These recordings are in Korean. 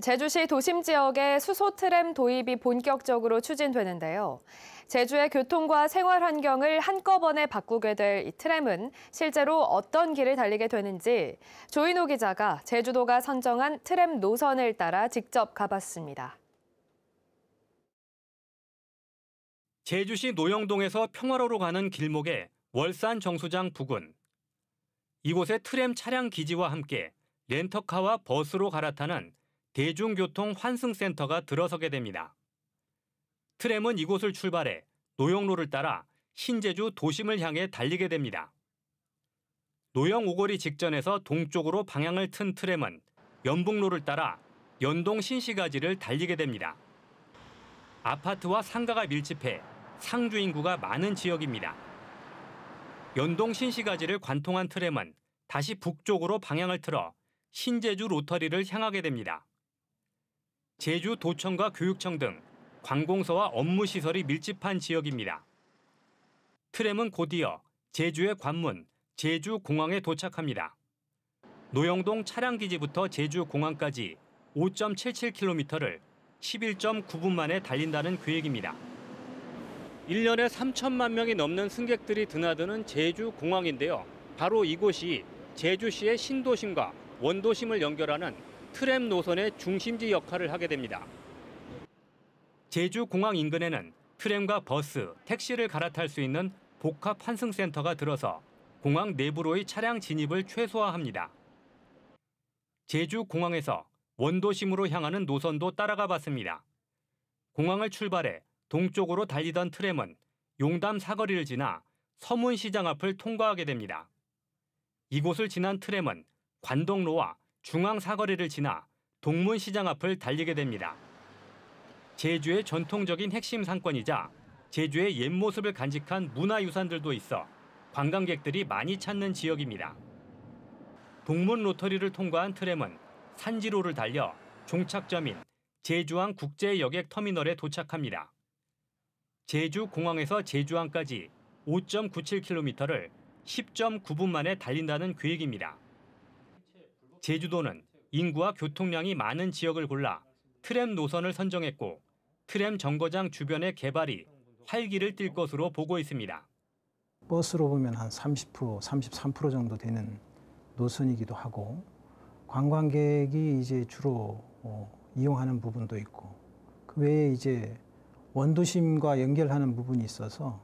제주시 도심 지역의 수소 트램 도입이 본격적으로 추진되는데요. 제주의 교통과 생활 환경을 한꺼번에 바꾸게 될 이 트램은 실제로 어떤 길을 달리게 되는지 조인호 기자가 제주도가 선정한 트램 노선을 따라 직접 가봤습니다. 제주시 노영동에서 평화로로 가는 길목의 월산 정수장 부근. 이곳에 트램 차량 기지와 함께 렌터카와 버스로 갈아타는 대중교통 환승센터가 들어서게 됩니다. 트램은 이곳을 출발해 노영로를 따라 신제주 도심을 향해 달리게 됩니다. 노영 오거리 직전에서 동쪽으로 방향을 튼 트램은 연북로를 따라 연동 신시가지를 달리게 됩니다. 아파트와 상가가 밀집해 상주 인구가 많은 지역입니다. 연동 신시가지를 관통한 트램은 다시 북쪽으로 방향을 틀어 신제주 로터리를 향하게 됩니다. 제주 도청과 교육청 등 관공서와 업무 시설이 밀집한 지역입니다. 트램은 곧이어 제주의 관문, 제주 공항에 도착합니다. 노영동 차량기지부터 제주 공항까지 5.77km를 11.9분 만에 달린다는 계획입니다. 1년에 3천만 명이 넘는 승객들이 드나드는 제주 공항인데요. 바로 이곳이 제주시의 신도심과 원도심을 연결하는 트램 노선의 중심지 역할을 하게 됩니다. 제주 공항 인근에는 트램과 버스, 택시를 갈아탈 수 있는 복합 환승센터가 들어서 공항 내부로의 차량 진입을 최소화합니다. 제주 공항에서 원도심으로 향하는 노선도 따라가 봤습니다. 공항을 출발해 동쪽으로 달리던 트램은 용담 사거리를 지나 서문시장 앞을 통과하게 됩니다. 이곳을 지난 트램은 관동로와 중앙 사거리를 지나 동문시장 앞을 달리게 됩니다. 제주의 전통적인 핵심 상권이자 제주의 옛 모습을 간직한 문화유산들도 있어 관광객들이 많이 찾는 지역입니다. 동문 로터리를 통과한 트램은 산지로를 달려 종착점인 제주항 국제여객터미널에 도착합니다. 제주 공항에서 제주항까지 5.97km를 10.9분 만에 달린다는 계획입니다. 제주도는 인구와 교통량이 많은 지역을 골라 트램 노선을 선정했고 트램 정거장 주변의 개발이 활기를 띨 것으로 보고 있습니다. 버스로 보면 한 30%, 33% 정도 되는 노선이기도 하고 관광객이 이제 주로 어, 이용하는 부분도 있고 그 외에 이제 원도심과 연결하는 부분이 있어서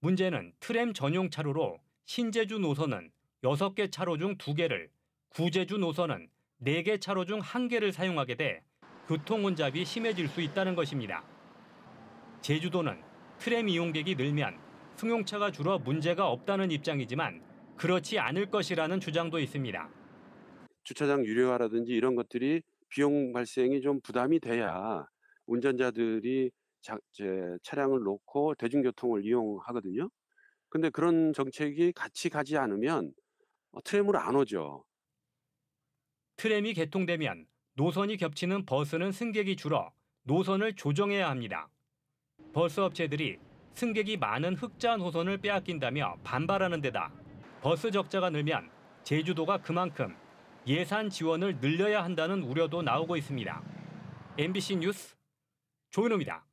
문제는 트램 전용 차로로 신제주 노선은 6개 차로 중 2개를 구제주 노선은 4개 차로 중 1개를 사용하게 돼 교통 혼잡이 심해질 수 있다는 것입니다. 제주도는 트램 이용객이 늘면 승용차가 줄어 문제가 없다는 입장이지만 그렇지 않을 것이라는 주장도 있습니다. 주차장 유료화라든지 이런 것들이 비용 발생이 좀 부담이 돼야 운전자들이 자, 제, 차량을 놓고 대중교통을 이용하거든요. 근데 그런 정책이 같이 가지 않으면 어, 트램으로 안 오죠. 트램이 개통되면 노선이 겹치는 버스는 승객이 줄어 노선을 조정해야 합니다. 버스 업체들이 승객이 많은 흑자 노선을 빼앗긴다며 반발하는 데다 버스 적자가 늘면 제주도가 그만큼 예산 지원을 늘려야 한다는 우려도 나오고 있습니다. MBC 뉴스 조윤호입니다.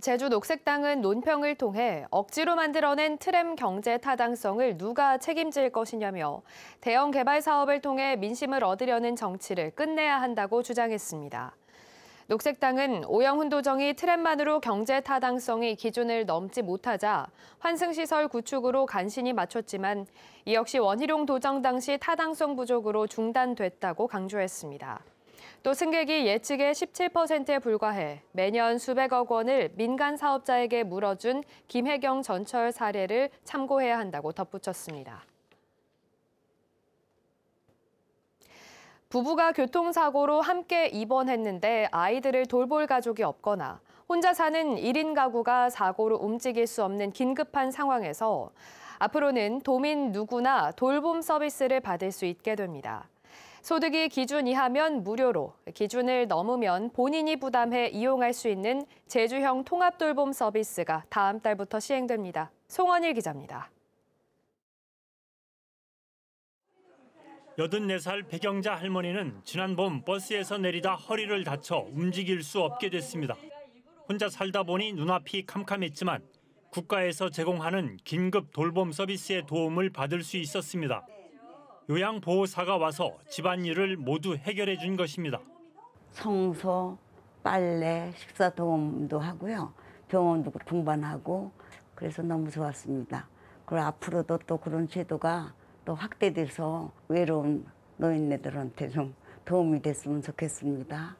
제주 녹색당은 논평을 통해 억지로 만들어낸 트램 경제 타당성을 누가 책임질 것이냐며 대형 개발 사업을 통해 민심을 얻으려는 정치를 끝내야 한다고 주장했습니다. 녹색당은 오영훈 도정이 트램만으로 경제 타당성이 기준을 넘지 못하자 환승시설 구축으로 간신히 맞췄지만 이 역시 원희룡 도정 당시 타당성 부족으로 중단됐다고 강조했습니다. 또 승객이 예측의 17%에 불과해 매년 수백억 원을 민간 사업자에게 물어준 김혜경 전철 사례를 참고해야 한다고 덧붙였습니다. 부부가 교통사고로 함께 입원했는데 아이들을 돌볼 가족이 없거나 혼자 사는 1인 가구가 사고로 움직일 수 없는 긴급한 상황에서 앞으로는 도민 누구나 돌봄 서비스를 받을 수 있게 됩니다. 소득이 기준 이하면 무료로, 기준을 넘으면 본인이 부담해 이용할 수 있는 제주형 통합돌봄 서비스가 다음 달부터 시행됩니다. 송원일 기자입니다. 84살 배경자 할머니는 지난 봄 버스에서 내리다 허리를 다쳐 움직일 수 없게 됐습니다. 혼자 살다 보니 눈앞이 캄캄했지만 국가에서 제공하는 긴급 돌봄 서비스의 도움을 받을 수 있었습니다. 요양보호사가 와서 집안일을 모두 해결해 준 것입니다. 청소, 빨래, 식사 도움도 하고요. 병원도 동반하고 그래서 너무 좋았습니다. 그리고 앞으로도 또 그런 제도가 또 확대돼서 외로운 노인네들한테 좀 도움이 됐으면 좋겠습니다.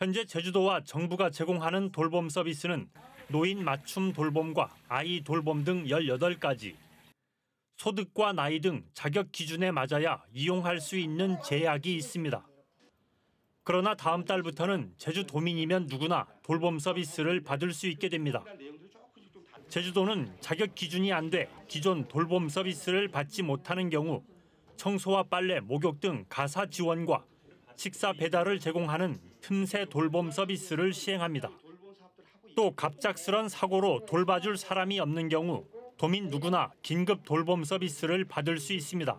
현재 제주도와 정부가 제공하는 돌봄 서비스는 노인 맞춤 돌봄과 아이 돌봄 등 18가지 소득과 나이 등 자격 기준에 맞아야 이용할 수 있는 제약이 있습니다. 그러나 다음 달부터는 제주도민이면 누구나 돌봄 서비스를 받을 수 있게 됩니다. 제주도는 자격 기준이 안 돼 기존 돌봄 서비스를 받지 못하는 경우 청소와 빨래, 목욕 등 가사 지원과 식사 배달을 제공하는 틈새 돌봄 서비스를 시행합니다. 또 갑작스런 사고로 돌봐줄 사람이 없는 경우 도민 누구나 긴급 돌봄 서비스를 받을 수 있습니다.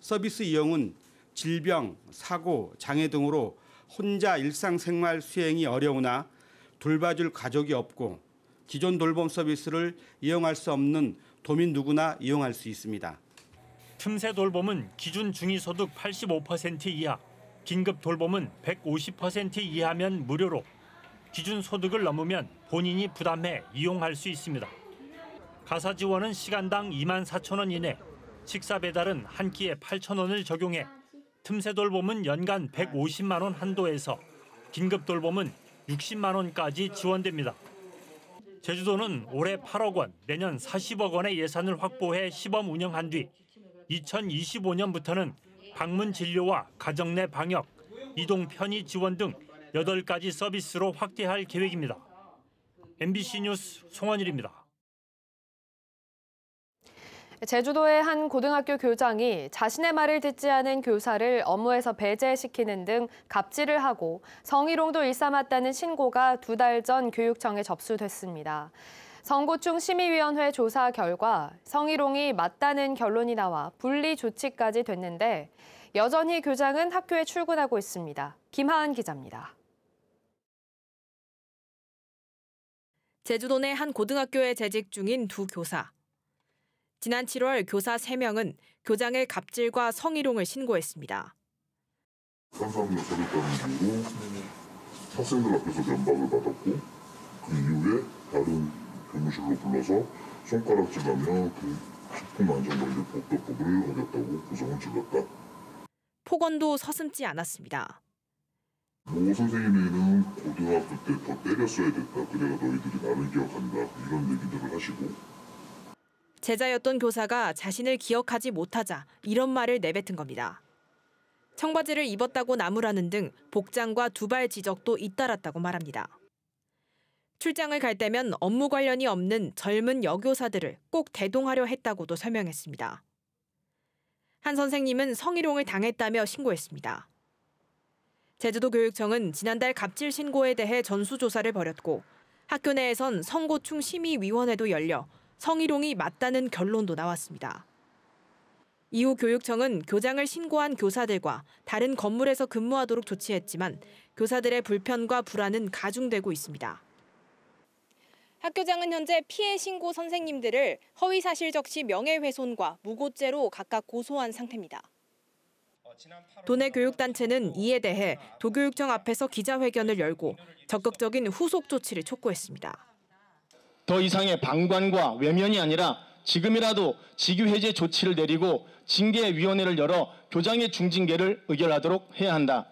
서비스 이용은 질병, 사고, 장애 등으로 혼자 일상생활 수행이 어려우나 돌봐줄 가족이 없고 기존 돌봄 서비스를 이용할 수 없는 도민 누구나 이용할 수 있습니다. 틈새 돌봄은 기준 중위소득 85% 이하, 긴급 돌봄은 150% 이하면 무료로, 기준 소득을 넘으면 본인이 부담해 이용할 수 있습니다. 가사 지원은 시간당 2만 4천 원 이내, 식사 배달은 한 끼에 8천 원을 적용해 틈새 돌봄은 연간 150만 원 한도에서 긴급 돌봄은 60만 원까지 지원됩니다. 제주도는 올해 8억 원, 내년 40억 원의 예산을 확보해 시범 운영한 뒤 2025년부터는 방문 진료와 가정 내 방역, 이동 편의 지원 등 8가지 서비스로 확대할 계획입니다. MBC 뉴스 송원일입니다. 제주도의 한 고등학교 교장이 자신의 말을 듣지 않은 교사를 업무에서 배제시키는 등 갑질을 하고 성희롱도 일삼았다는 신고가 두 달 전 교육청에 접수됐습니다. 선고충 심의위원회 조사 결과 성희롱이 맞다는 결론이 나와 분리 조치까지 됐는데 여전히 교장은 학교에 출근하고 있습니다. 김하은 기자입니다. 제주도 내 한 고등학교에 재직 중인 두 교사. 지난 7월 교사 3명은 교장의 갑질과 성희롱을 신고했습니다. 선상으로 사다는 이유로 학생들 앞에서 면박을 받았고 그 이후에 다른 교무실로 불러서 손가락질하며 그 식품안전관리법도법을 어겼다고 구성을 질렀다. 폭언도 서슴지 않았습니다. 모 선생님은 고등학교 때 더 때렸어야 됐다. 그래야 너희들이 나를 기억한다. 이런 얘기들을 하시고 제자였던 교사가 자신을 기억하지 못하자 이런 말을 내뱉은 겁니다. 청바지를 입었다고 나무라는 등 복장과 두발 지적도 잇따랐다고 말합니다. 출장을 갈 때면 업무 관련이 없는 젊은 여교사들을 꼭 대동하려 했다고도 설명했습니다. 한 선생님은 성희롱을 당했다며 신고했습니다. 제주도교육청은 지난달 갑질 신고에 대해 전수조사를 벌였고 학교 내에선 선고충 심의위원회도 열려 성희롱이 맞다는 결론도 나왔습니다. 이후 교육청은 교장을 신고한 교사들과 다른 건물에서 근무하도록 조치했지만 교사들의 불편과 불안은 가중되고 있습니다. 학교장은 현재 피해 신고 선생님들을 허위사실 적시 명예훼손과 무고죄로 각각 고소한 상태입니다. 도내 교육단체는 이에 대해 도교육청 앞에서 기자회견을 열고 적극적인 후속 조치를 촉구했습니다. 더 이상의 방관과 외면이 아니라 지금이라도 직위해제 조치를 내리고 징계위원회를 열어 교장의 중징계를 의결하도록 해야 한다.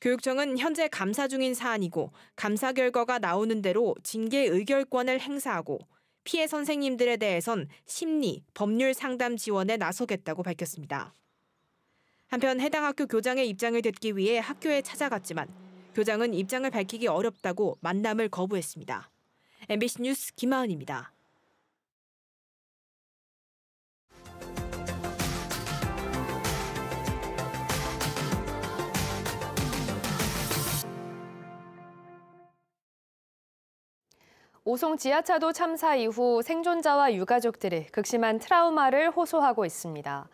교육청은 현재 감사 중인 사안이고 감사 결과가 나오는 대로 징계 의결권을 행사하고 피해 선생님들에 대해선 심리, 법률 상담 지원에 나서겠다고 밝혔습니다. 한편 해당 학교 교장의 입장을 듣기 위해 학교에 찾아갔지만 교장은 입장을 밝히기 어렵다고 만남을 거부했습니다. MBC 뉴스 김하은입니다. 오송 지하차도 참사 이후 생존자와 유가족들이 극심한 트라우마를 호소하고 있습니다.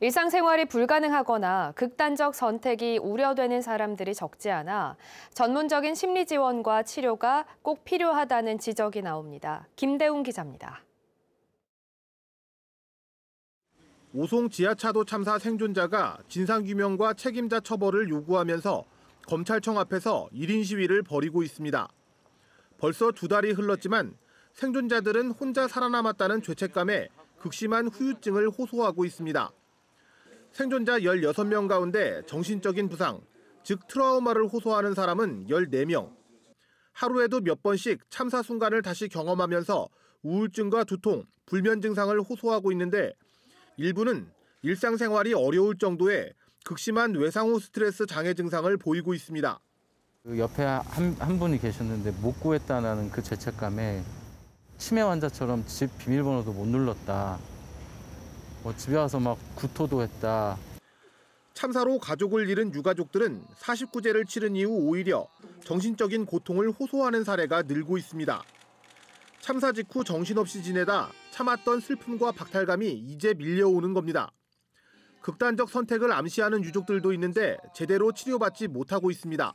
일상생활이 불가능하거나 극단적 선택이 우려되는 사람들이 적지 않아 전문적인 심리 지원과 치료가 꼭 필요하다는 지적이 나옵니다. 김대웅 기자입니다. 오송 지하차도 참사 생존자가 진상규명과 책임자 처벌을 요구하면서 검찰청 앞에서 1인 시위를 벌이고 있습니다. 벌써 두 달이 흘렀지만 생존자들은 혼자 살아남았다는 죄책감에 극심한 후유증을 호소하고 있습니다. 생존자 16명 가운데 정신적인 부상, 즉 트라우마를 호소하는 사람은 14명. 하루에도 몇 번씩 참사 순간을 다시 경험하면서 우울증과 두통, 불면 증상을 호소하고 있는데 일부는 일상생활이 어려울 정도의 극심한 외상후 스트레스 장애 증상을 보이고 있습니다. 그 옆에 한, 한 분이 계셨는데 못구했다는그 죄책감에 치매 환자처럼 집 비밀번호도 못 눌렀다. 뭐 집에 와서 막 구토도 했다. 참사로 가족을 잃은 유가족들은 49제를 치른 이후 오히려 정신적인 고통을 호소하는 사례가 늘고 있습니다. 참사 직후 정신없이 지내다 참았던 슬픔과 박탈감이 이제 밀려오는 겁니다. 극단적 선택을 암시하는 유족들도 있는데 제대로 치료받지 못하고 있습니다.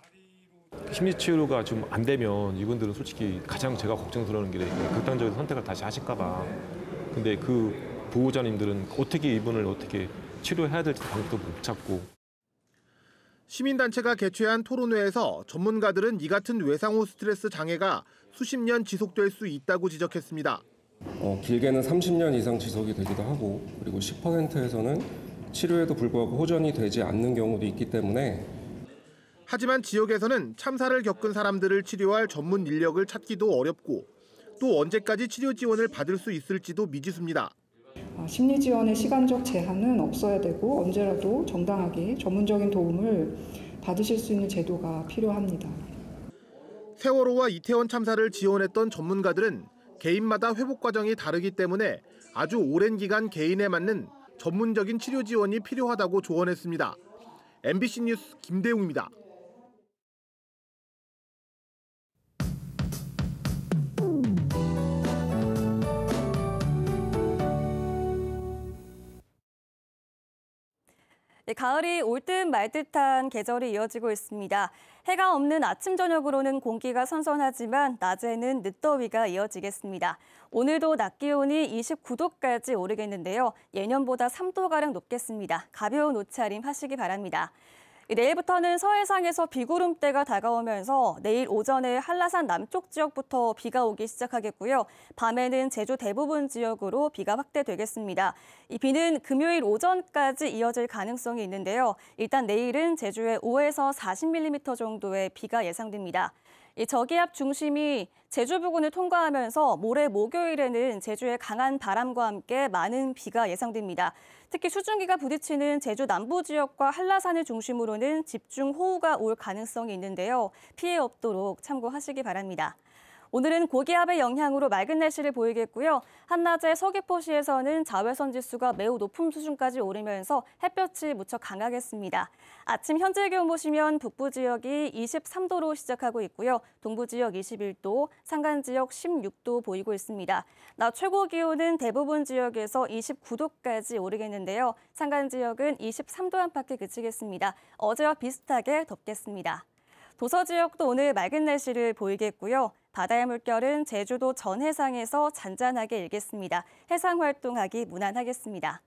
심리치료가 좀 안 되면 이분들은 솔직히 가장 제가 걱정스러운 게 극단적인 선택을 다시 하실까봐. 근데 그 보호자님들은 어떻게 이분을 어떻게 치료해야 될지 방법도 못 찾고. 시민단체가 개최한 토론회에서 전문가들은 이 같은 외상후 스트레스 장애가 수십 년 지속될 수 있다고 지적했습니다. 어, 길게는 30년 이상 지속이 되기도 하고 그리고 10%에서는 치료에도 불구하고 호전이 되지 않는 경우도 있기 때문에 하지만 지역에서는 참사를 겪은 사람들을 치료할 전문 인력을 찾기도 어렵고 또 언제까지 치료 지원을 받을 수 있을지도 미지수입니다. 어, 심리 지원의 시간적 제한은 없어야 되고 언제라도 정당하게 전문적인 도움을 받으실 수 있는 제도가 필요합니다. 세월호와 이태원 참사를 지원했던 전문가들은 개인마다 회복 과정이 다르기 때문에 아주 오랜 기간 개인에 맞는 전문적인 치료 지원이 필요하다고 조언했습니다. MBC 뉴스 김대웅입니다. 네, 가을이 올 듯 말 듯한 계절이 이어지고 있습니다. 해가 없는 아침 저녁으로는 공기가 선선하지만 낮에는 늦더위가 이어지겠습니다. 오늘도 낮 기온이 29도까지 오르겠는데요. 예년보다 3도가량 높겠습니다. 가벼운 옷차림 하시기 바랍니다. 내일부터는 서해상에서 비구름대가 다가오면서 내일 오전에 한라산 남쪽 지역부터 비가 오기 시작하겠고요. 밤에는 제주 대부분 지역으로 비가 확대되겠습니다. 이 비는 금요일 오전까지 이어질 가능성이 있는데요. 일단 내일은 제주에 5에서 40mm 정도의 비가 예상됩니다. 저기압 중심이 제주 부근을 통과하면서 모레 목요일에는 제주에 강한 바람과 함께 많은 비가 예상됩니다. 특히 수증기가 부딪히는 제주 남부 지역과 한라산을 중심으로는 집중 호우가 올 가능성이 있는데요. 피해 없도록 참고하시기 바랍니다. 오늘은 고기압의 영향으로 맑은 날씨를 보이겠고요. 한낮에 서귀포시에서는 자외선 지수가 매우 높은 수준까지 오르면서 햇볕이 무척 강하겠습니다. 아침 현재 기온 보시면 북부 지역이 23도로 시작하고 있고요. 동부 지역 21도, 산간 지역 16도 보이고 있습니다. 낮 최고 기온은 대부분 지역에서 29도까지 오르겠는데요. 산간 지역은 23도 안팎에 그치겠습니다. 어제와 비슷하게 덥겠습니다. 도서 지역도 오늘 맑은 날씨를 보이겠고요. 바다의 물결은 제주도 전 해상에서 잔잔하게 일겠습니다. 해상 활동하기 무난하겠습니다.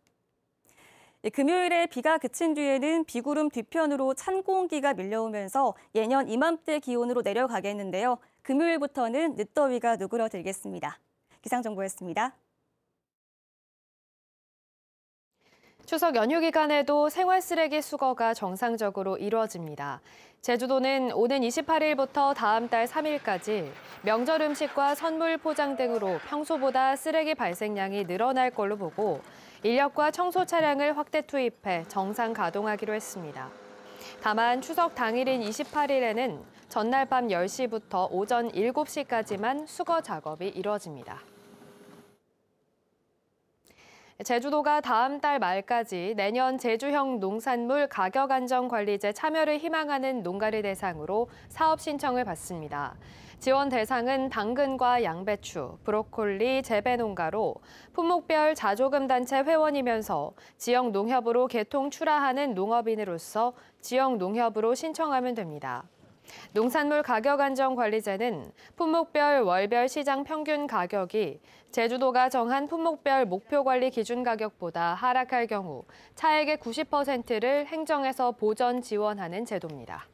예, 금요일에 비가 그친 뒤에는 비구름 뒤편으로 찬 공기가 밀려오면서 예년 이맘때 기온으로 내려가겠는데요. 금요일부터는 늦더위가 누그러들겠습니다. 기상정보였습니다. 추석 연휴 기간에도 생활 쓰레기 수거가 정상적으로 이루어집니다. 제주도는 오는 28일부터 다음 달 3일까지 명절 음식과 선물 포장 등으로 평소보다 쓰레기 발생량이 늘어날 걸로 보고 인력과 청소 차량을 확대 투입해 정상 가동하기로 했습니다. 다만 추석 당일인 28일에는 전날 밤 10시부터 오전 7시까지만 수거 작업이 이루어집니다 제주도가 다음 달 말까지 내년 제주형 농산물 가격 안정 관리제 참여를 희망하는 농가를 대상으로 사업 신청을 받습니다. 지원 대상은 당근과 양배추, 브로콜리, 재배 농가로 품목별 자조금 단체 회원이면서 지역 농협으로 개통 출하하는 농업인으로서 지역 농협으로 신청하면 됩니다. 농산물 가격 안정 관리제는 품목별 월별 시장 평균 가격이 제주도가 정한 품목별 목표 관리 기준 가격보다 하락할 경우 차액의 90%를 행정에서 보전 지원하는 제도입니다.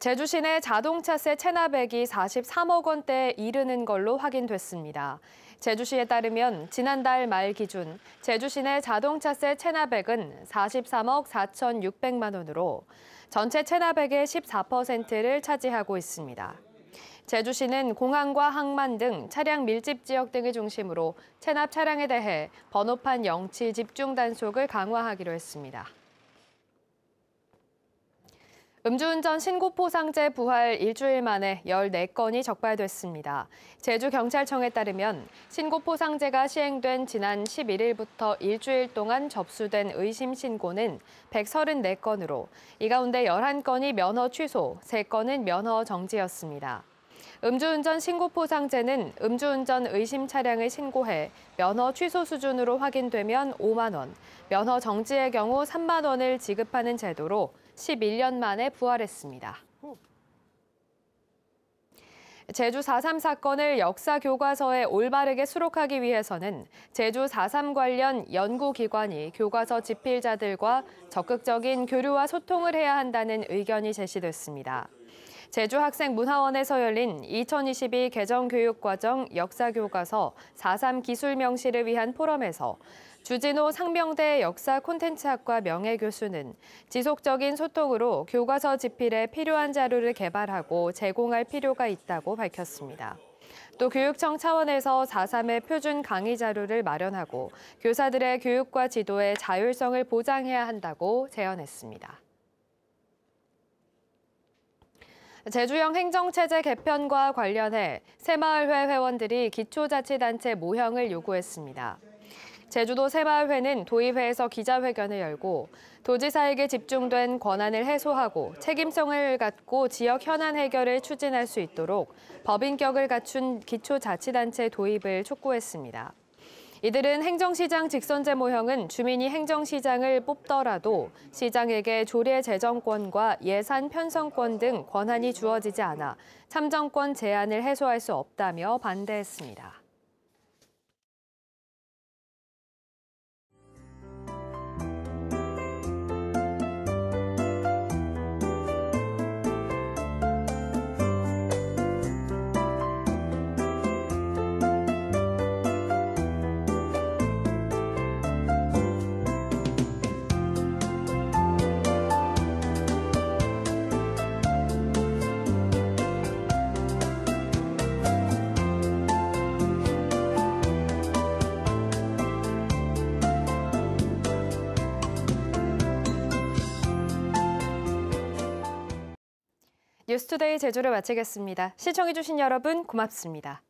제주 시내 자동차세 체납액이 43억 원대에 이르는 걸로 확인됐습니다. 제주시에 따르면 지난달 말 기준 제주시 내 자동차세 체납액은 43억 4,600만 원으로 전체 체납액의 14%를 차지하고 있습니다. 제주시는 공항과 항만 등 차량 밀집 지역 등을 중심으로 체납 차량에 대해 번호판 영치 집중 단속을 강화하기로 했습니다. 음주운전 신고포상제 부활 일주일 만에 14건이 적발됐습니다. 제주경찰청에 따르면 신고포상제가 시행된 지난 11일부터 일주일 동안 접수된 의심 신고는 134건으로 이 가운데 11건이 면허 취소, 3건은 면허 정지였습니다. 음주운전 신고포상제는 음주운전 의심 차량을 신고해 면허 취소 수준으로 확인되면 5만 원, 면허 정지의 경우 3만 원을 지급하는 제도로 11년 만에 부활했습니다. 제주 4.3 사건을 역사 교과서에 올바르게 수록하기 위해서는 제주 4.3 관련 연구기관이 교과서 집필자들과 적극적인 교류와 소통을 해야 한다는 의견이 제시됐습니다. 제주학생문화원에서 열린 2022 개정교육과정 역사교과서 4.3 기술명시를 위한 포럼에서 주진호 상명대 역사 콘텐츠학과 명예교수는 지속적인 소통으로 교과서 집필에 필요한 자료를 개발하고 제공할 필요가 있다고 밝혔습니다. 또 교육청 차원에서 4.3의 표준 강의 자료를 마련하고 교사들의 교육과 지도의 자율성을 보장해야 한다고 제언했습니다. 제주형 행정체제 개편과 관련해 새마을회 회원들이 기초자치단체 모형을 요구했습니다. 제주도 새마을회는 도의회에서 기자회견을 열고 도지사에게 집중된 권한을 해소하고 책임성을 갖고 지역 현안 해결을 추진할 수 있도록 법인격을 갖춘 기초자치단체 도입을 촉구했습니다. 이들은 행정시장 직선제 모형은 주민이 행정시장을 뽑더라도 시장에게 조례 제정권과 예산 편성권 등 권한이 주어지지 않아 참정권 제한을 해소할 수 없다며 반대했습니다. 뉴스투데이 제주를 마치겠습니다. 시청해주신 여러분 고맙습니다.